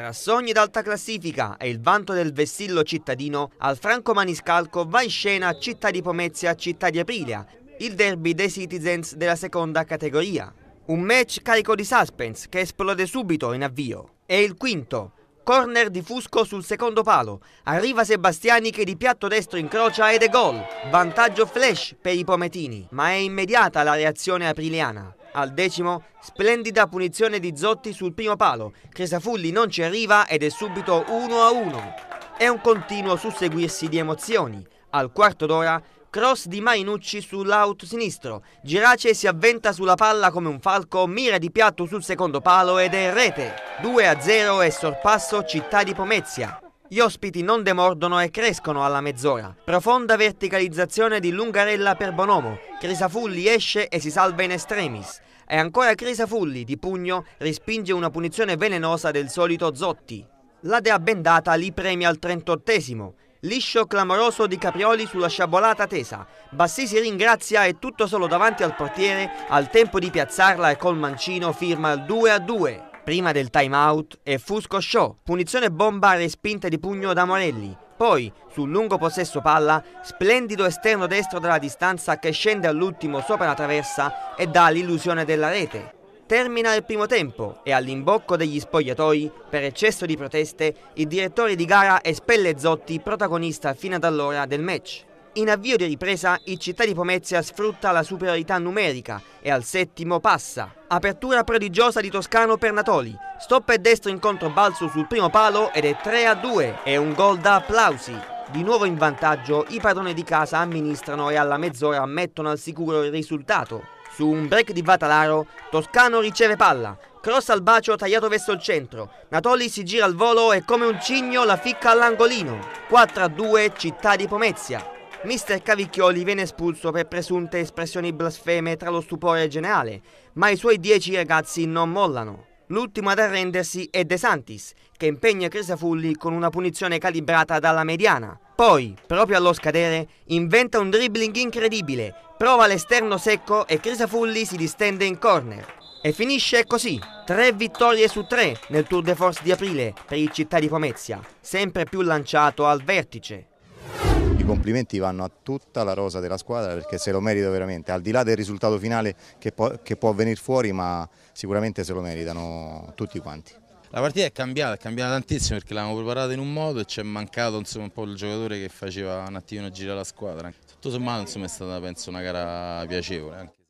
Tra sogni d'alta classifica e il vanto del vessillo cittadino, al Franco Maniscalco va in scena Città di Pomezia, Città di Aprilia, il derby dei citizens della seconda categoria. Un match carico di suspense che esplode subito in avvio. È il quinto. Corner di Fusco sul secondo palo. Arriva Sebastiani che di piatto destro incrocia ed è gol. Vantaggio flash per i pometini, ma è immediata la reazione apriliana. Al decimo, splendida punizione di Zotti sul primo palo. Cresafulli non ci arriva ed è subito 1-1. a È un continuo susseguirsi di emozioni. Al quarto d'ora, cross di Mainucci sull'out sinistro. Girace si avventa sulla palla come un falco, mira di piatto sul secondo palo ed è in rete. 2-0 a e sorpasso Città di Pomezia. Gli ospiti non demordono e crescono alla mezz'ora. Profonda verticalizzazione di Lungarella per Bonomo. Crisafulli esce e si salva in estremis. E ancora Crisafulli, di pugno, respinge una punizione velenosa del solito Zotti. La dea bendata li premia al 38esimo. Liscio clamoroso di Caprioli sulla sciabolata tesa. Bassi si ringrazia e tutto solo davanti al portiere, al tempo di piazzarla e col mancino firma il 2 a 2. Prima del time out è Fusco Show, punizione bomba respinta di pugno da Morelli. Poi, sul lungo possesso palla, splendido esterno destro dalla distanza che scende all'ultimo sopra la traversa e dà l'illusione della rete. Termina il primo tempo e all'imbocco degli spogliatoi, per eccesso di proteste, il direttore di gara espelle Zotti, protagonista fino ad allora del match. In avvio di ripresa il Città di Pomezia sfrutta la superiorità numerica e al settimo passa. Apertura prodigiosa di Toscano per Natoli. Stop e destro incontro balzo sul primo palo ed è 3 a 2 È un gol da applausi. Di nuovo in vantaggio i padroni di casa amministrano e alla mezz'ora mettono al sicuro il risultato. Su un break di Vatalaro, Toscano riceve palla, cross al bacio tagliato verso il centro. Natoli si gira al volo e come un cigno la ficca all'angolino. 4 a 2 Città di Pomezia. Mister Cavicchioli viene espulso per presunte espressioni blasfeme tra lo stupore generale, ma i suoi dieci ragazzi non mollano. L'ultimo ad arrendersi è De Santis, che impegna Crisafulli con una punizione calibrata dalla mediana. Poi, proprio allo scadere, inventa un dribbling incredibile, prova l'esterno secco e Crisafulli si distende in corner. E finisce così, tre vittorie su tre nel Tour de Force di aprile per il città di Pomezia, sempre più lanciato al vertice complimenti vanno a tutta la rosa della squadra perché se lo merita veramente, al di là del risultato finale che può, che può venire fuori ma sicuramente se lo meritano tutti quanti. La partita è cambiata, è cambiata tantissimo perché l'abbiamo preparata in un modo e ci è mancato insomma, un po' il giocatore che faceva un attimino girare la squadra. Tutto sommato insomma, è stata penso una gara piacevole. Anche.